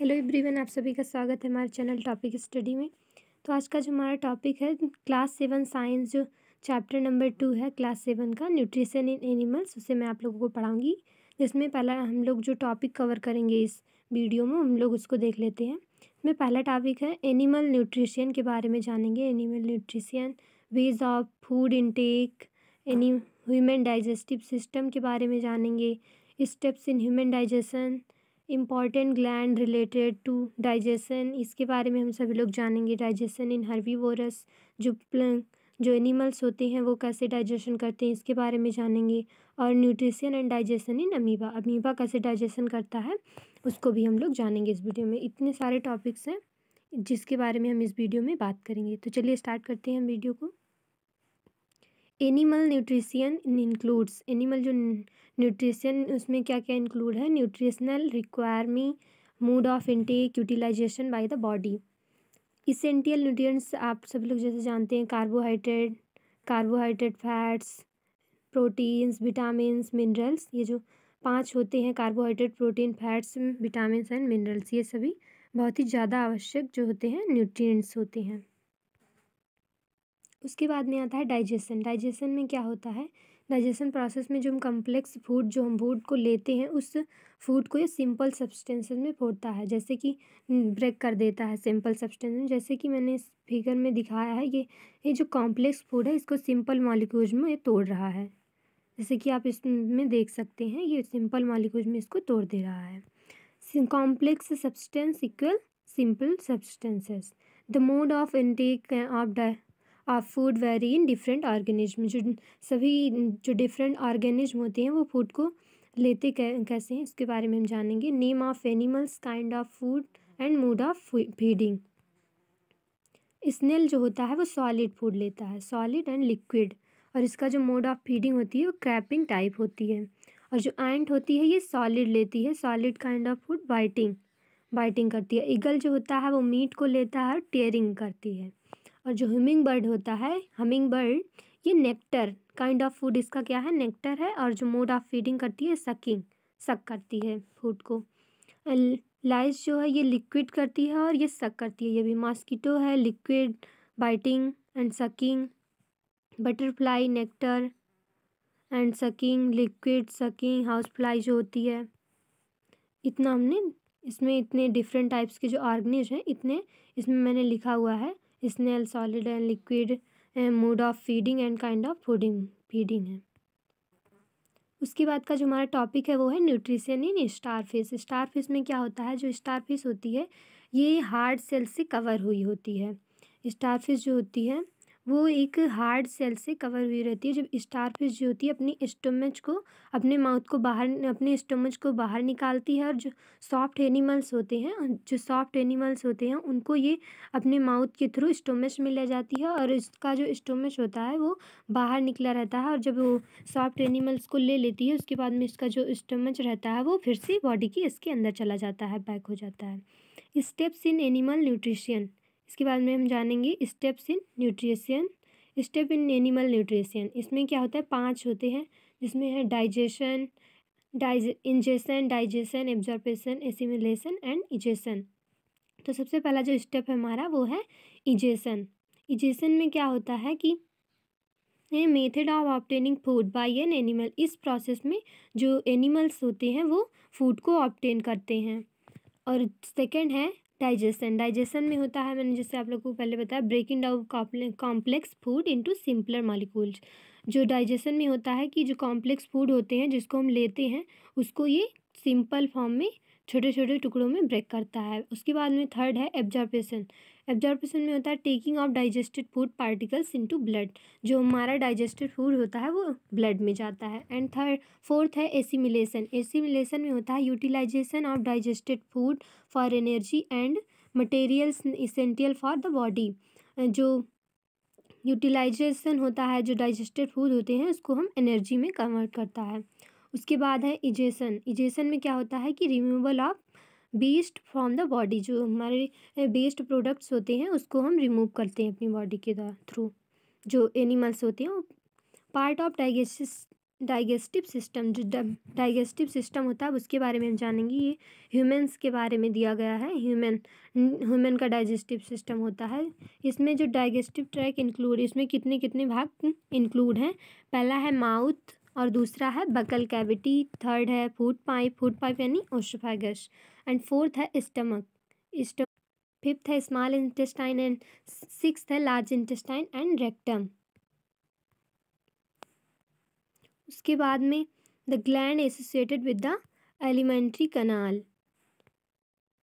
Hello everyone आप सभी का स्वागत है हमारे चैनल टॉपिक स्टडी में तो आज का जो हमारा टॉपिक है क्लास सेवन साइंस जो चैप्टर नंबर टू है क्लास सेवन का न्यूट्रिशन इन एनिमल्स उसे मैं आप लोगों को पढ़ाऊंगी जिसमें पहला हम लोग जो टॉपिक कवर करेंगे इस वीडियो में हम लोग उसको देख लेते हैं इसमें पहला टॉपिक है एनिमल न्यूट्रिशन के बारे में जानेंगे animal nutrition ways of food intake and human digestive system के बारे में जानेंगे steps in human digestion important gland related to digestion इसके बारे में हम सभी लोग जानेंगे डाइजेशन इन वोरस जो जो एनिमल्स होते हैं वो कैसे डाइजेशन करते हैं इसके बारे में जानेंगे और nutrition and digestion in amoeba amoeba कैसे डाइजेशन करता है उसको भी हम लोग जानेंगे इस वीडियो में इतने सारे टॉपिक्स हैं जिसके बारे में हम इस वीडियो में बात करेंगे तो चलिए स्टार्ट करते हैं हम वीडियो को एनिमल न्यूट्रिशन इंक्लूड्स एनिमल जो न्यूट्रिशन उसमें क्या क्या इंक्लूड है nutritional requirement mode of intake utilization by the body essential nutrients आप सभी लोग जैसे जानते हैं carbohydrate carbohydrate fats proteins vitamin minerals ये जो पांच होते हैं carbohydrate protein fats vitamin and minerals ये सभी बहुत ही ज़्यादा आवश्यक जो होते हैं न्यूट्रिएंट्स होते हैं उसके बाद में आता है डाइजेसन डाइजेसन में क्या होता है डाइजेसन प्रोसेस में जो हम कम्प्लेक्स फूड जो हम फूड को लेते हैं उस फूड को ये सिंपल सब्सटेंसेस में फोड़ता है जैसे कि ब्रेक कर देता है सिंपल सब्सटेंस जैसे कि मैंने इस फिगर में दिखाया है ये ये जो कॉम्प्लेक्स फूड है इसको सिंपल मॉलिक्यूल्स में ये तोड़ रहा है जैसे कि आप इसमें देख सकते हैं ये सिंपल मॉलिक्यूल्स में इसको तोड़ दे रहा है complex substance equal simple substances the mode of intake of of food varies in different organism जो सभी जो डिफरेंट ऑर्गेनिज्म होते हैं वो फूड को लेते कैसे हैं इसके बारे में हम जानेंगे name of animals kind of food and mode of feeding snail जो होता है वो सॉलिड फूड लेता है सॉलिड एंड लिक्विड और इसका जो मोड ऑफ फीडिंग होती है वो क्रैपिंग टाइप होती है और जो एंट होती है ये सॉलिड लेती है solid kind of food biting biting करती है ईगल जो होता है वो मीट को लेता है और टेयरिंग करती है और जो हमिंग बर्ड होता है हमिंग बर्ड ये नेक्टर काइंड ऑफ फूड इसका क्या है नेक्टर है और जो मोड ऑफ फीडिंग करती है सकिंग सक करती है फूड को लाइस जो है ये लिक्विड करती है और ये सक करती है ये भी मॉस्किटो है liquid biting and sucking butterfly nectar and sucking liquid sucking house fly जो होती है इतना हमने इसमें इतने डिफरेंट टाइप्स के जो ऑर्गेनिज हैं इतने इसमें मैंने लिखा हुआ है snail solid and liquid mode of feeding and kind of fooding feeding है उसके बाद का जो हमारा टॉपिक है वो है nutrition in starfish starfish में क्या होता है जो स्टार फिश होती है ये हार्ड सेल से कवर हुई होती है स्टार फिश जो होती है वो एक हार्ड सेल से कवर हुई रहती है जब स्टार फिश जो होती है अपनी स्टोमच को अपने माउथ को बाहर अपने स्टोमच को बाहर निकालती है और जो सॉफ्ट एनिमल्स होते हैं जो सॉफ्ट एनिमल्स होते हैं उनको ये अपने माउथ के थ्रू स्टोमच में ले जाती है और इसका जो स्टोमच होता है वो बाहर निकला रहता है और जब वो सॉफ्ट एनिमल्स को ले लेती है उसके बाद में इसका जो स्टोमच रहता है वो फिर से बॉडी की इसके अंदर चला जाता है पैक हो जाता है स्टेप्स इन एनिमल न्यूट्रिशन इसके बाद में हम जानेंगे steps in nutrition step in animal nutrition इसमें क्या होता है पाँच होते हैं जिसमें है digestion dige ingestion digestion absorption assimilation and egestion तो सबसे पहला जो स्टेप है हमारा वो है इजेशन इजेशन में क्या होता है कि method of obtaining food by an animal इस प्रोसेस में जो एनिमल्स होते हैं वो फूड को ऑप्टेन करते हैं और सेकंड है डाइजेशन डाइजेशन में होता है मैंने जैसे आप लोग को पहले बताया breaking down complex food into simpler molecules जो डाइजेशन में होता है कि जो कॉम्प्लेक्स फूड होते हैं जिसको हम लेते हैं उसको ये सिंपल फॉर्म में छोटे छोटे टुकड़ों में ब्रेक करता है उसके बाद में थर्ड है एब्जॉर्बेशन एब्जॉर्बेशन में होता है taking of digested food particles into blood जो हमारा डाइजेस्टेड फूड होता है वो ब्लड में जाता है एंड थर्ड फोर्थ है एसिमिलेशन एसिमिलेशन में होता है utilization of digested food for energy and materials essential for the body जो यूटिलाइजेशन होता है जो डाइजेस्टेड फूड होते हैं उसको हम एनर्जी में कन्वर्ट करता है उसके बाद है इजेशन इजेशन में क्या होता है कि removal of waste from the body जो हमारे बेस्ट प्रोडक्ट्स होते हैं उसको हम रिमूव करते हैं अपनी बॉडी के थ्रू जो एनिमल्स होते हैं वो part of digest digestive system जो डाइजेस्टिव सिस्टम होता है उसके बारे में हम जानेंगे ये ह्यूमन्स के बारे में दिया गया है ह्यूमन ह्यूमन का डाइजेस्टिव सिस्टम होता है इसमें जो डाइजेस्टिव ट्रैक इंक्लूड इसमें कितने कितने भाग इंक्लूड हैं पहला है माउथ और दूसरा है बकल कैविटी थर्ड है फूड पाइप फूड पाइप यानी ओशोफेगस एंड फोर्थ है स्टमक स्टम फिफ्थ है स्मॉल इंटेस्टाइन एंड सिक्स है लार्ज इंटेस्टाइन एंड रेक्टम उसके बाद में the gland associated with the alimentary canal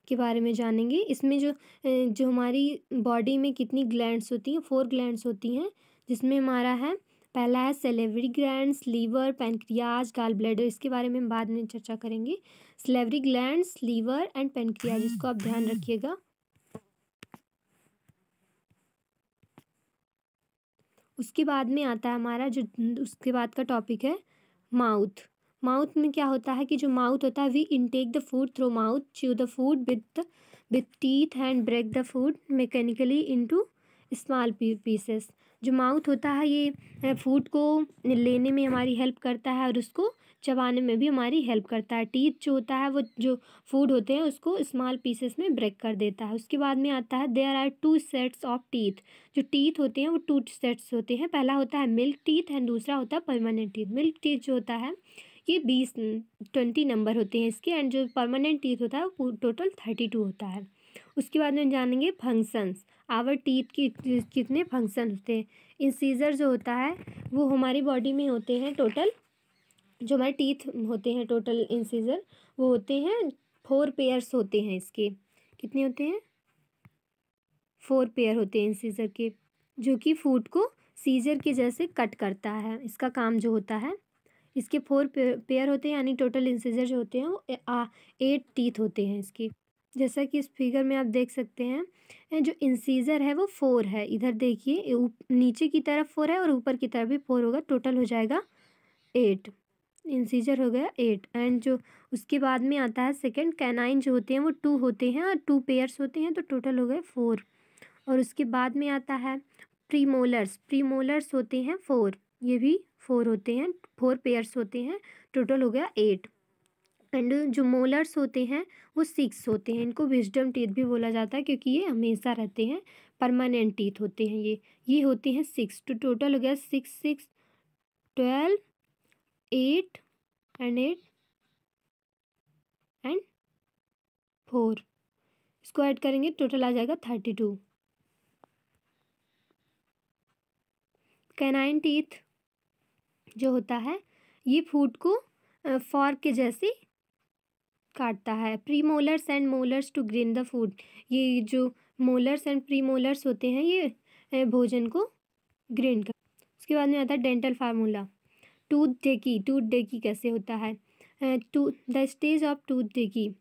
के बारे में जानेंगे इसमें जो जो हमारी बॉडी में कितनी ग्लैंड्स होती हैं फोर ग्लैंड्स होती हैं जिसमें हमारा है पहला है salivary gland liver pancreas gall bladder इसके बारे में हम बाद में चर्चा करेंगे salivary gland liver and pancreas इसको आप ध्यान रखिएगा उसके बाद में आता है हमारा जो उसके बाद का टॉपिक है माउथ माउथ में क्या होता है कि जो माउथ होता है we intake the food through mouth chew the food with with teeth and break the food mechanically into small pieces जो माउथ होता है ये फूड को लेने में हमारी हेल्प करता है और उसको चबाने में भी हमारी हेल्प करता है टीथ जो होता है वो जो फूड होते हैं उसको स्मॉल पीसेस में ब्रेक कर देता है उसके बाद में आता है there are two sets of teeth जो टीथ होते हैं वो टू सेट्स होते हैं पहला होता है मिल्क टीथ एंड दूसरा होता है परमानेंट टीथ मिल्क टीथ जो होता है ये बीस ट्वेंटी नंबर होते हैं इसके एंड जो परमानेंट टीथ होता है वो टोटल थर्टी टू होता है उसके बाद में जानेंगे फंक्शंस आवर टीथ की कितने फंक्शन होते हैं इंसीज़र जो होता है वो हमारी बॉडी में होते हैं टोटल जो हमारे टीथ होते हैं टोटल इंसीज़र वो होते हैं फोर पेयर्स होते हैं इसके कितने होते हैं फोर पेयर होते हैं इंसीज़र के जो कि फूड को सीजर के जैसे कट करता है इसका काम जो होता है इसके फोर पेयर होते हैं यानी टोटल इंसीजर जो होते हैं वो एट टीथ होते हैं इसके जैसा कि इस फिगर में आप देख सकते हैं जो इंसीजर है वो फोर है इधर देखिए नीचे की तरफ फोर है और ऊपर की तरफ भी फोर होगा टोटल हो जाएगा एट इंसीजर हो गया एट एंड जो उसके बाद में आता है सेकंड कैनाइन जो होते हैं वो टू होते हैं और टू पेयर्स होते हैं तो टोटल हो गए फोर और उसके बाद में आता है प्रीमोलर्स प्रीमोलर्स होते हैं फोर ये भी फोर होते हैं फोर पेयर्स होते हैं टोटल हो गया एट एंड जो मोलर्स होते हैं वो सिक्स होते हैं इनको विजडम टीथ भी बोला जाता है क्योंकि ये हमेशा रहते हैं परमानेंट टीथ होते हैं ये ये होते हैं सिक्स तो टोटल हो गया six six twelve eight and eight and four इसको ऐड करेंगे टोटल आ जाएगा थर्टी टू कैनाइन टीथ जो होता है ये फूड को फॉर्क के जैसे काटता है premolars and molars to grind the food ये जो मोलर्स एंड प्री मोलर्स होते हैं ये भोजन को ग्रेन कर उसके बाद में आता है dental formula tooth decay tooth decay कैसे होता है to the stage of tooth decay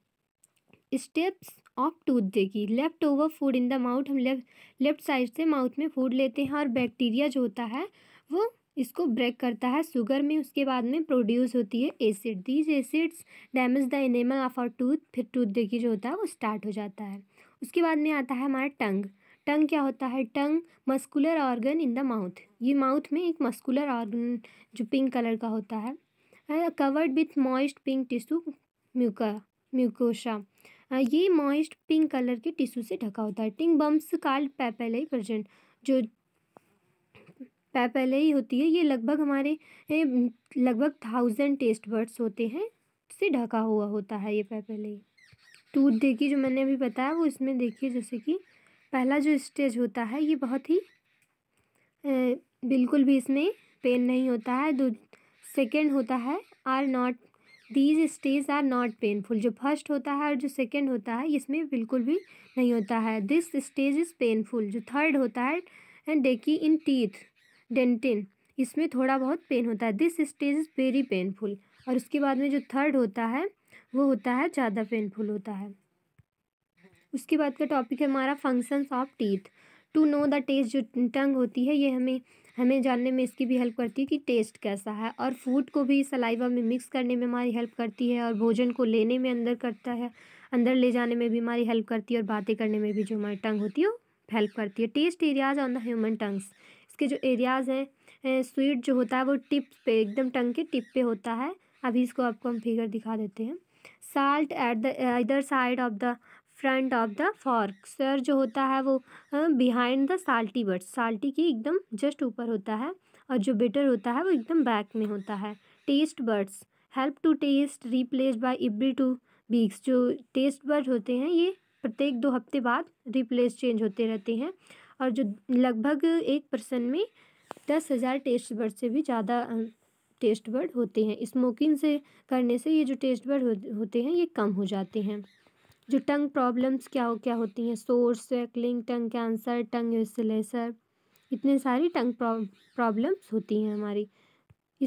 steps of tooth decay left over food in the mouth हम लेफ्ट लेफ्ट साइड से माउथ में फूड लेते हैं और बैक्टीरिया जो होता है वो इसको ब्रेक करता है शुगर में उसके बाद में प्रोड्यूस होती है acid these acids damage the enamel of our tooth फिर टूथ देखिए जो होता है वो स्टार्ट हो जाता है उसके बाद में आता है हमारा टंग टंग क्या होता है tongue muscular organ in the mouth ये माउथ में एक मस्कुलर ऑर्गन जो पिंक कलर का होता है covered with moist pink tissue muca mucosa ये मॉइस्ट पिंक कलर के टिश्यू से ढका होता है टिंग बम्स कार्ड पेपेलाई प्रजेंट जो ही होती है ये लगभग हमारे लगभग थाउजेंड टेस्ट बर्ड्स होते हैं से ढका हुआ होता है ये ही टूथ देखिए जो मैंने अभी बताया वो इसमें देखिए जैसे कि पहला जो स्टेज होता है ये बहुत ही ए, बिल्कुल भी इसमें पेन नहीं होता है दो सेकेंड होता है are not these stage are not painful जो फर्स्ट होता है और जो सेकेंड होता है इसमें बिल्कुल भी नहीं होता है दिस स्टेज इज़ पेनफुल जो थर्ड होता है एंड देखिए इन टीथ डेंटिन इसमें थोड़ा बहुत पेन होता है this stage is very painful और उसके बाद में जो थर्ड होता है वो होता है ज़्यादा पेनफुल होता है उसके बाद का टॉपिक है हमारा functions of teeth to know the taste जो टंग होती है ये हमें हमें जानने में इसकी भी हेल्प करती है कि टेस्ट कैसा है और फूड को भी सलाइवा में मिक्स करने में हमारी हेल्प करती है और भोजन को लेने में अंदर करता है अंदर ले जाने में भी हमारी हेल्प करती है और बातें करने में भी जो हमारी टंग होती है वो हेल्प करती है taste areas on the human tongues इसके जो एरियाज़ हैं स्वीट जो होता है वो टिप पे एकदम टंग के टिप पे होता है अभी इसको आपको हम फिगर दिखा देते हैं साल्ट एट द इधर side of the front of the fork sir जो होता है वो behind the salty bud salty की एकदम जस्ट ऊपर होता है और जो बेटर होता है वो एकदम बैक में होता है taste buds help to taste replace by every two weeks जो टेस्ट बर्ड होते हैं ये प्रत्येक दो हफ्ते बाद रिप्लेस चेंज होते रहते हैं और जो लगभग एक पर्सन में दस हज़ार टेस्ट बर्ड से भी ज़्यादा टेस्ट बर्ड होते हैं स्मोकिंग से करने से ये जो टेस्ट बर्ड होते हैं ये कम हो जाते हैं जो टंग प्रॉब्लम्स क्या हो क्या होती हैं सोर स्वेकलिंग टंग कैंसर टंग यूसलेसर इतने सारी टंग प्रॉब्लम्स होती हैं हमारी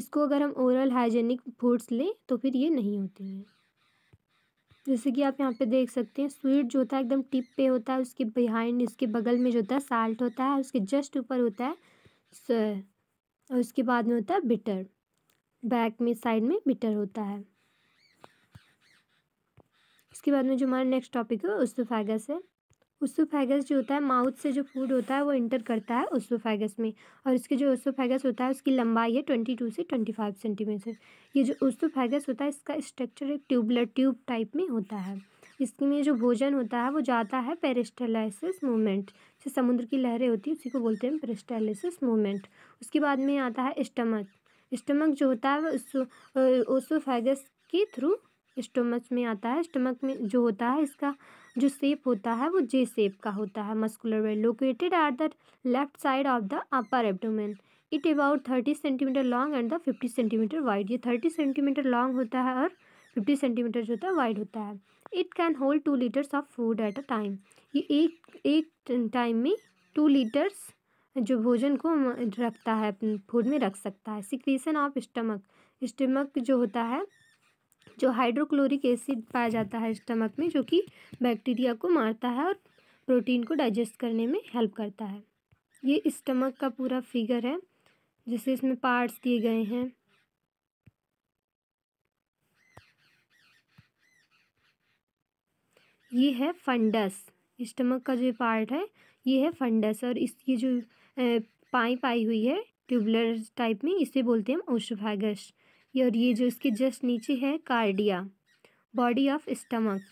इसको अगर हम ओरल हाइजेनिक फूड्स लें तो फिर ये नहीं होती हैं जैसे कि आप यहाँ पे देख सकते हैं स्वीट जो होता है एकदम टिप पे होता है उसके बिहाइंड इसके बगल में जो होता है साल्ट होता है उसके जस्ट ऊपर होता है सर और उसके बाद में होता है बिटर बैक में साइड में बिटर होता है इसके बाद में जो हमारा नेक्स्ट टॉपिक है उसोफेगस है उसोफेगस जो होता है माउथ से जो फूड होता है वो इंटर करता है उसोफेगस में और इसके जो उसोफेगस होता है उसकी लंबाई है ट्वेंटी टू से ट्वेंटी फाइव सेंटीमीटर ये जो उसोफेगस होता है इसका स्ट्रक्चर एक ट्यूबलर ट्यूब टाइप में होता है इसमें जो भोजन होता है वो जाता है पेरिस्टलाइसिस मूवमेंट जैसे समुद्र की लहरें होती है उसी को बोलते हैं पेरिस्टलाइसिस मूवमेंट उसके बाद में आता है स्टमक स्टमक जो होता है वो ओसोफेगस के थ्रू स्टोमच में आता है स्टमक में जो होता है इसका जो सेप होता है वो जे सेप का होता है muscular wall located at the left side of the upper abdomen it about thirty centimetre long and the fifty centimetre wide ये थर्टी सेंटीमीटर लॉन्ग होता है और फिफ्टी सेंटीमीटर जो होता है वाइड होता है it can hold two litres of food at a time ये एक एक टाइम में टू लीटर्स जो भोजन को रखता है फूड में रख सकता है सिक्रीसन ऑफ स्टमक स्टमक जो होता है जो हाइड्रोक्लोरिक एसिड पाया जाता है स्टमक में जो कि बैक्टीरिया को मारता है और प्रोटीन को डाइजेस्ट करने में हेल्प करता है ये स्टमक का पूरा फिगर है जिसे इसमें पार्ट्स दिए गए हैं ये है फंडस स्टमक का जो पार्ट है ये है फंडस और इस ये जो पाइप आई हुई है ट्यूबलर टाइप में इसे बोलते हैं हम ओशोफागस और ये जो इसके जस्ट नीचे है कार्डिया बॉडी ऑफ स्टमक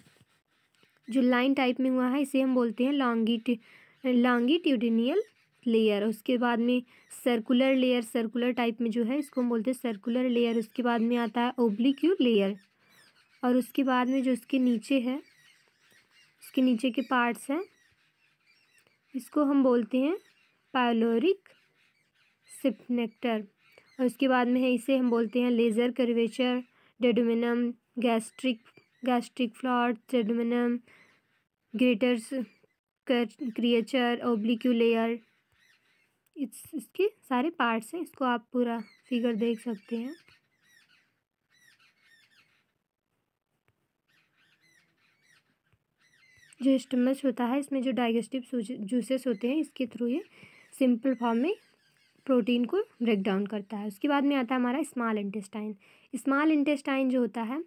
जो लाइन टाइप में हुआ है इसे हम बोलते हैं लॉन्गिट लॉन्गिट्यूडिनियल लेयर उसके बाद में सर्कुलर लेयर सर्कुलर टाइप में जो है इसको हम बोलते हैं सर्कुलर लेयर उसके बाद में आता है ओब्लिक्यू लेयर और उसके बाद में जो इसके नीचे है उसके नीचे के पार्ट्स हैं इसको हम बोलते हैं पायलोरिक सिपनेक्टर और उसके बाद में है इसे हम बोलते हैं lesser curvature duodenum gastric gastric float duodenum greaters curvature oblique layer इस इसके सारे पार्ट्स हैं इसको आप पूरा फिगर देख सकते हैं जो स्टमस होता है इसमें जो डाइजेस्टिव जूसेस होते हैं इसके थ्रू ये सिंपल फॉर्म में प्रोटीन को ब्रेक डाउन करता है उसके बाद में आता है हमारा स्मॉल इंटेस्टाइन स्मॉल इंटेस्टाइन जो होता है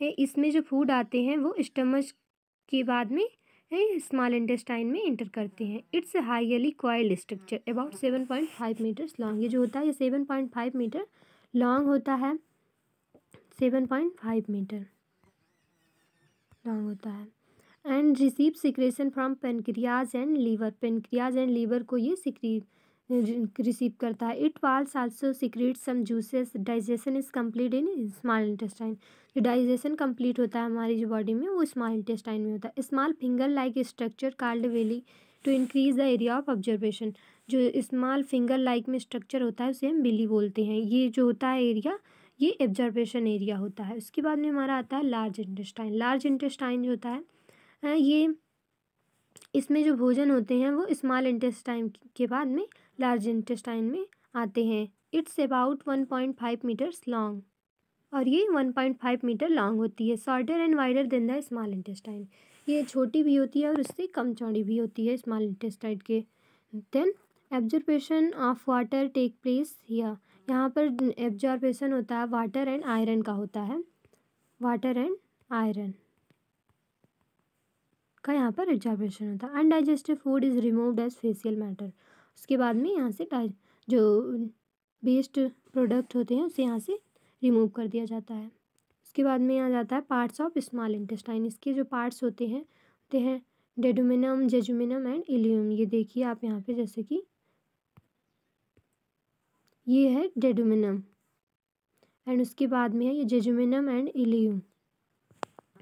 ये इसमें जो फूड आते हैं वो स्टमच के बाद में स्मॉल इंटेस्टाइन में इंटर करते हैं it's highly coiled structure about seven point five metres long ये जो होता है ये seven point five metre long होता है seven point five metre long होता है and receive secretion from pancreas and liver pancreas and liver को ये सिक्री रिसीव करता है it walls also secrete some juices digestion is complete in small intestine जो डाइजेशन कम्प्लीट होता है हमारी जो बॉडी में वो स्मॉल इंटेस्टाइन में होता है small finger like structure called villi to increase the area of observation जो स्मॉल फिंगर लाइक में स्ट्रक्चर होता है उसे हम बिली बोलते हैं ये जो होता है एरिया ये ऑब्जर्वेशन एरिया होता है उसके बाद में हमारा आता है लार्ज इंटेस्टाइन लार्ज इंटेस्टाइन जो होता है ये इसमें जो भोजन होते हैं वो स्मॉल इंटेस्टाइन के बाद में लार्ज इंटेस्टाइन में आते हैं it's about one point five metres long और ये one point five metre long होती है shorter and wider than the small intestine ये छोटी भी होती है और उससे कम चौड़ी भी होती है स्मॉल इंटेस्टाइन के then absorption of water take place या यहाँ पर एब्जॉर्बेशन होता है वाटर एंड आयरन का होता है वाटर एंड आयरन का यहाँ पर एब्जॉर्बेशन होता है undigestive food is removed as faecal matter उसके बाद में यहाँ से जो वेस्ट प्रोडक्ट होते हैं उसे यहाँ से रिमूव कर दिया जाता है उसके बाद में यहाँ जाता है पार्ट्स ऑफ स्मॉल इंटेस्टाइन इसके जो पार्ट्स होते हैं होते हैं डेडोमिनम जेजुमिनम एंड इलियम ये देखिए आप यहाँ पे जैसे कि ये है डेडोमिनम एंड उसके बाद में है ये जेजुमिनम एंड इलियम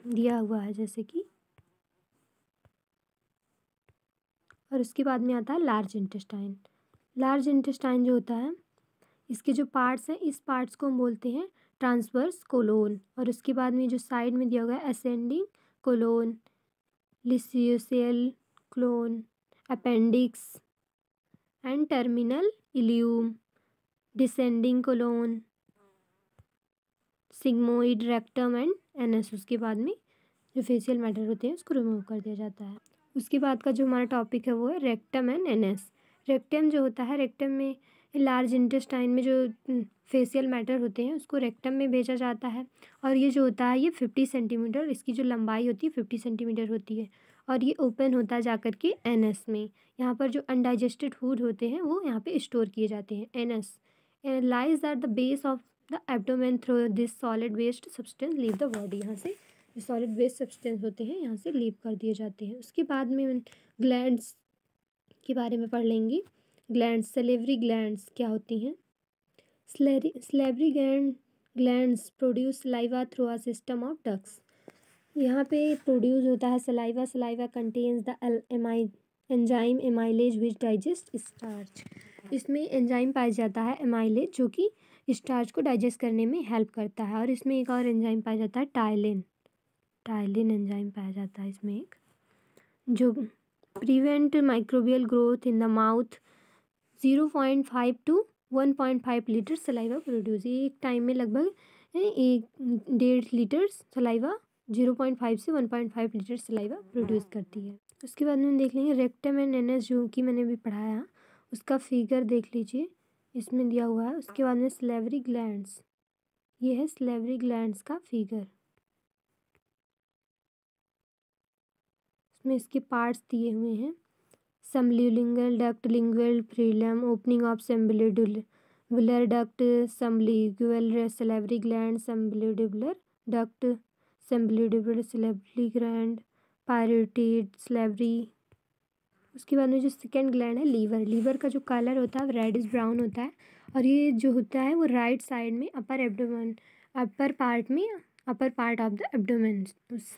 दिया हुआ है जैसे कि और उसके बाद में आता है लार्ज इंटेस्टाइन लार्ज इंटेस्टाइन जो होता है इसके जो पार्ट्स हैं इस पार्ट्स को हम बोलते हैं ट्रांसवर्स कोलोन और उसके बाद में जो साइड में दिया हुआ है असेंडिंग कोलोन लिसियोसेल colon appendix and terminal ileum descending colon sigmoid rectum and anus उसके बाद में जो फेशियल मैटर होते हैं उसको रिमूव कर दिया जाता है उसके बाद का जो हमारा टॉपिक है वो है रेक्टम एंड एनएस रेक्टम जो होता है रेक्टम में लार्ज इंटेस्टाइन में जो फेसियल मैटर होते हैं उसको रेक्टम में भेजा जाता है और ये जो होता है ये फिफ्टी सेंटीमीटर इसकी जो लंबाई होती है फिफ्टी सेंटीमीटर होती है और ये ओपन होता है जाकर के एनएस में यहाँ पर जो अनडाइजेस्टेड फूड होते हैं वो यहाँ पे स्टोर किए जाते हैं anus lies are the base of the abdomen through this solid waste substance leave the body यहाँ से जो सॉलिड वेस्ट सब्सटेंस होते हैं यहाँ से लीव कर दिए जाते हैं उसके बाद में ग्लैंड्स के बारे में पढ़ लेंगे ग्लैंड सेलेवरी ग्लैंड्स क्या होती हैं स्लेरी salivary gland glands produce saliva through a system of ducts यहाँ पे प्रोड्यूस होता है saliva saliva contains the L I enzyme amylase which digest starch इसमें एंजाइम पाया जाता है एमाइलेज जो कि स्टार्च को डाइजेस्ट करने में हेल्प करता है और इसमें एक और एंजाइम पाया जाता है टाइलिन टाइलिन एंजाइम पाया जाता है इसमें एक जो prevent microbial growth in the mouth zero point five to one point five litre saliva produce एक टाइम में लगभग एक डेढ़ litre saliva zero point five से one point five litre saliva produce करती है उसके बाद में देख लेंगे रेक्टम एंड एन एस जो कि मैंने भी पढ़ाया उसका फिगर देख लीजिए इसमें दिया हुआ है उसके बाद में स्लेवरी ग्लैंड ये है स्लेवरी ग्लैंड का फिगर इसमें इसके पार्ट्स दिए हुए हैं समलिंगल डक्ट लिंग फ्रीलम opening of submandibular duct sublingual salivary gland submandibular duct submandibular salivary gland parotid salivary उसके बाद में जो सेकेंड ग्लैंड है लीवर लीवर का जो कलर होता है रेडिश ब्राउन होता है और ये जो होता है वो राइट साइड में अपर एबडोम अपर पार्ट में upper part of the abdomen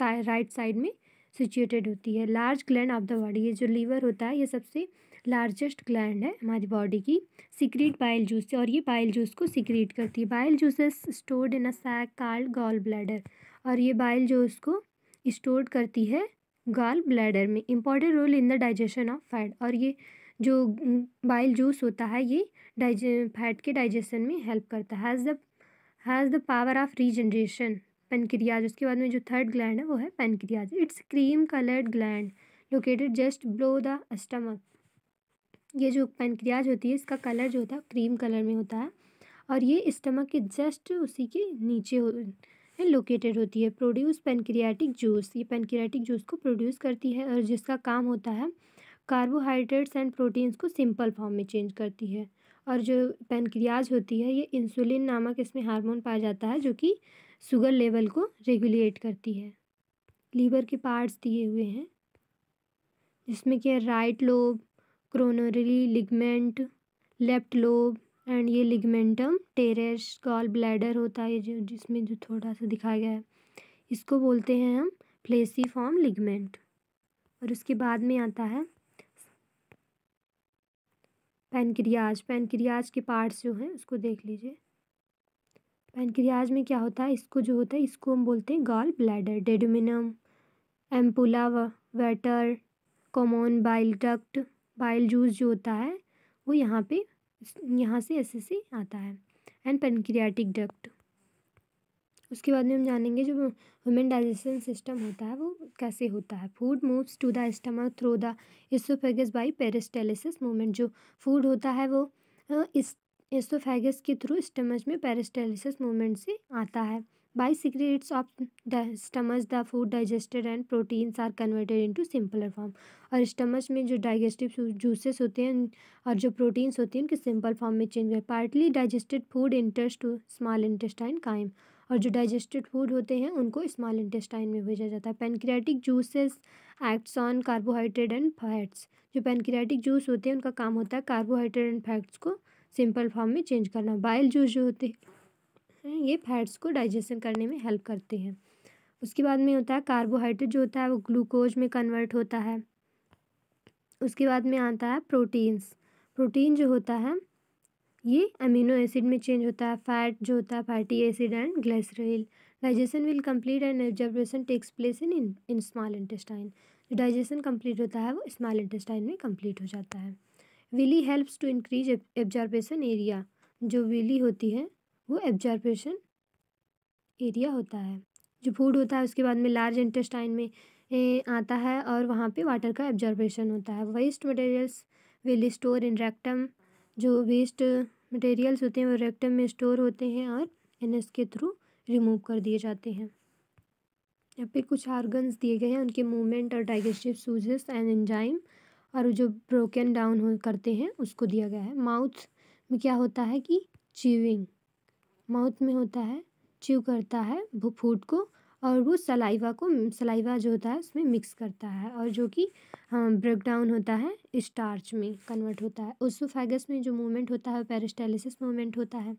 right side में सिचुएटेड होती है large gland of the body ये जो लीवर होता है ये सबसे लार्जेस्ट ग्लैंड है हमारी बॉडी की सिक्रीट बाइल जूस से और ये बाइल जूस को सिक्रीट करती है bile juices stored in a sac called gall bladder और ये बाइल जूस को स्टोर करती है गॉल ब्लैडर में important role in the digestion of fat और ये जो बाइल जूस होता है ये फैट के डाइजेशन में हेल्प करता है has the has the power of regeneration pancreas उसके बाद में जो थर्ड ग्लैंड है वो है pancreas it's cream coloured gland located just below the stomach ये जो पेनक्रियाज होती है इसका कलर जो होता है क्रीम कलर में होता है और ये स्टमक के जस्ट उसी के नीचे हो लोकेटेड होती है प्रोड्यूस पेनक्रियाटिक जूस ये पेनक्रियाटिक जूस को प्रोड्यूस करती है और जिसका काम होता है कार्बोहाइड्रेट्स एंड प्रोटीन्स को सिंपल फॉर्म में चेंज करती है और जो पेनक्रियाज होती है ये इंसुलिन नामक इसमें हार्मोन पाया जाता है जो कि शुगर लेवल को रेगुलेट करती है लीवर के पार्ट्स दिए हुए हैं जिसमें क्या right lobe coronary ligament left lobe and ये लिगमेंटम टेरेस गॉल ब्लैडर होता है जो जिसमें जो थोड़ा सा दिखाया गया है इसको बोलते हैं हम फ्लेसी फॉर्म लिगमेंट और उसके बाद में आता है पैनक्रियाज पैनक्रियाज के पार्ट्स जो हैं उसको देख लीजिए पेनक्रियाज में क्या होता है इसको जो होता है इसको हम बोलते हैं gall bladder duodenum ampulla Vater common bile duct bile juice जो होता है वो यहाँ पे यहाँ से ऐसे से आता है एंड पेनक्रियाटिक डक्ट उसके बाद में हम जानेंगे जो वुमेन डाइजेशन सिस्टम होता है वो कैसे होता है food moves to the stomach through the oesophagus by peristalsis movement जो फूड होता है वो इस एसोफेगस के थ्रू स्टमच में पेरिस्टालिसिस मूवमेंट से आता है by secretes of the stomach the food digested and proteins are converted into simpler form और स्टमच में जो डाइजेस्टिव जूसेस होते हैं और जो प्रोटीन्स होती हैं उनके सिंपल फॉर्म में चेंज हुए partly digested food enters to small intestine कायम और जो डाइजेस्टेड फूड होते हैं उनको स्मॉल इंटेस्टाइन में भेजा जाता है pancreatic juices acts on carbohydrate and fats जो पेनक्रियाटिक जूस होते हैं उनका काम होता है कार्बोहाइड्रेट एंड फैट्स को सिंपल फॉर्म में चेंज करना बाइल जूस जो होते हैं ये फैट्स को डाइजेशन करने में हेल्प करते हैं उसके बाद में होता है कार्बोहाइड्रेट जो होता है वो ग्लूकोज में कन्वर्ट होता है उसके बाद में आता है प्रोटीन्स प्रोटीन जो होता है ये अमीनो एसिड में चेंज होता है फैट जो होता है fatty acid and glycerol digestion will complete and absorption takes place in in small intestine जो डाइजेशन कंप्लीट होता है वो स्मॉल इंटेस्टाइन में कंप्लीट हो जाता है villi helps to increase absorption area जो विली होती है वो एब्जॉर्बेशन एरिया होता है जो फूड होता है उसके बाद में लार्ज इंटेस्टाइन में ए, आता है और वहाँ पे वाटर का एब्जॉर्बेशन होता है waste materials will store in rectum जो वेस्ट मटेरियल्स होते हैं वो रेक्टम में स्टोर होते हैं और एन के थ्रू रिमूव कर दिए जाते हैं यहाँ पे कुछ आर्गन्स दिए गए हैं उनके मूवमेंट और डाइजेस्टिव सूजेस एंड एंजाइम और जो ब्रोकन डाउन हो करते हैं उसको दिया गया है माउथ में क्या होता है कि चिविंग माउथ में होता है च्यू करता है वो फूड को और वो सलाइवा को सलाइवा जो होता है उसमें मिक्स करता है और जो कि ब्रेक हाँ, डाउन होता है स्टार्च में कन्वर्ट होता है ओसोफेगस में जो मूवमेंट होता है पेरिस्टाइलिस मूवमेंट होता है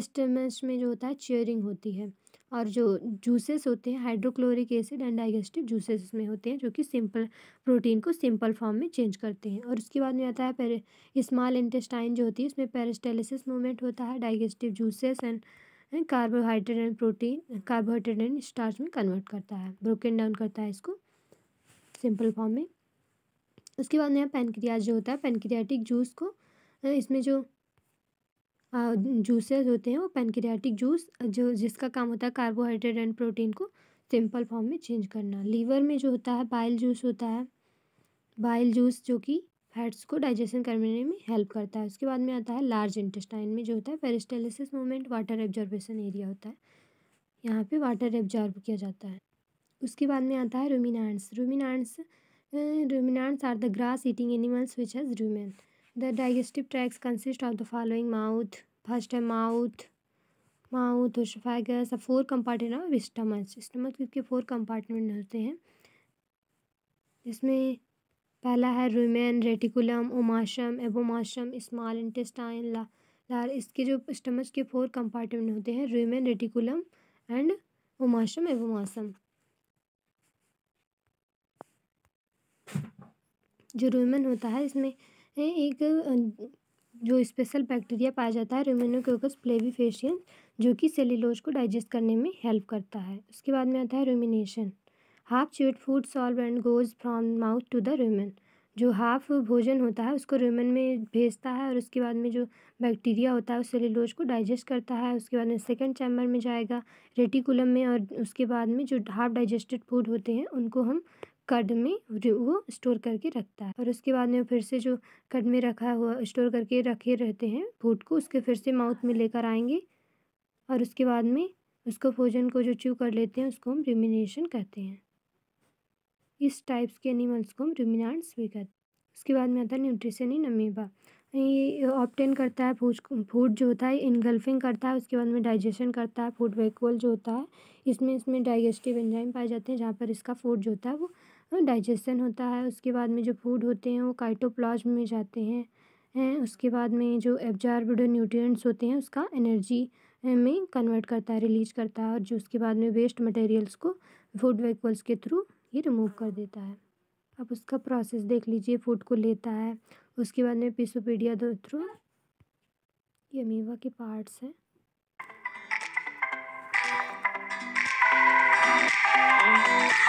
स्टेमस में जो होता है चेयरिंग होती है और जो जूसेस होते हैं hydrochloric acid and digestive juices इसमें होते हैं जो कि सिंपल प्रोटीन को सिंपल फॉर्म में चेंज करते हैं और उसके बाद में आता है पेरे स्मॉल इंटेस्टाइन जो होती है उसमें पेरेस्टेलिसिस मूवमेंट होता है digestive juices and carbohydrate and protein carbohydrate and starch में कन्वर्ट करता है ब्रोकन डाउन करता है इसको सिंपल फॉर्म में उसके बाद में पेनक्रियाज जो होता है पेनक्रियाटिक जूस को इसमें जो जूसेस होते हैं वो पेनक्रियाटिक जूस जो जिसका काम होता है कार्बोहाइड्रेट एंड प्रोटीन को सिंपल फॉर्म में चेंज करना लीवर में जो होता है बाइल जूस होता है बाइल जूस जो कि फैट्स को डाइजेशन करने में हेल्प करता है उसके बाद में आता है लार्ज इंटेस्टाइन में जो होता है peristalsis movement water absorption area होता है यहाँ पे वाटर एब्जॉर्ब किया जाता है उसके बाद में आता है ruminants ruminants ruminants are the grass eating animals which has rumen the digestive tracts consist of the following mouth first है mouth mouth oesophagus four compartment of stomach stomach के फोर कंपार्टमेंट होते हैं इसमें पहला है rumen reticulum omasum abomasum small intestine ला लार इसके जो स्टमच के फोर कंपार्टमेंट होते हैं rumen reticulum and omasum abomasum जो रूमेन होता है इसमें है एक जो स्पेशल बैक्टीरिया पाया जाता है रोमिनोकोकस प्लेविफेशियन जो कि सेलुलोज को डाइजेस्ट करने में हेल्प करता है उसके बाद में आता है rumination half chewed food solve and goes from mouth to the rumen जो हाफ भोजन होता है उसको रोमन में भेजता है और उसके बाद में जो बैक्टीरिया होता है उस सेलुलोज को डाइजेस्ट करता है उसके बाद में सेकेंड चैम्बर में जाएगा रेटिकुलम में और उसके बाद में जो हाफ डाइजेस्टेड फूड होते हैं उनको हम कड में वो स्टोर करके रखता है और उसके बाद में फिर से जो कड में रखा हुआ स्टोर करके रखे रहते हैं फूड को उसके फिर से माउथ में लेकर आएंगे और उसके बाद में उसको भोजन को जो च्यू कर लेते हैं उसको हम रिमिनेशन कहते हैं इस टाइप्स के एनिमल्स को हम रिमिनाट्स भी कहते हैं उसके बाद में आता है न्यूट्रिशन इन अमीबा ये ऑप्टेन करता है फूड फूड जो होता है इनगल्फिंग करता है उसके बाद में डाइजेशन करता है फूड वेकोल जो होता है इसमें इसमें डाइजेस्टिव एंजाइम पाए जाते हैं जहाँ पर इसका फूड जो होता है वो डाइजेसन होता है उसके बाद में जो फूड होते हैं वो काइटोप्लाज्म में जाते हैं उसके बाद में जो एब्जॉर्ब्ड न्यूट्रिएंट्स होते हैं उसका एनर्जी में कन्वर्ट करता है रिलीज करता है और जो उसके बाद में वेस्ट मटेरियल्स को फूड वेकल्स के थ्रू ये रिमूव कर देता है अब उसका प्रोसेस देख लीजिए फूड को लेता है उसके बाद में पिसोपीडिया दो थ्रू ये अमीवा के पार्ट्स हैं Thank you.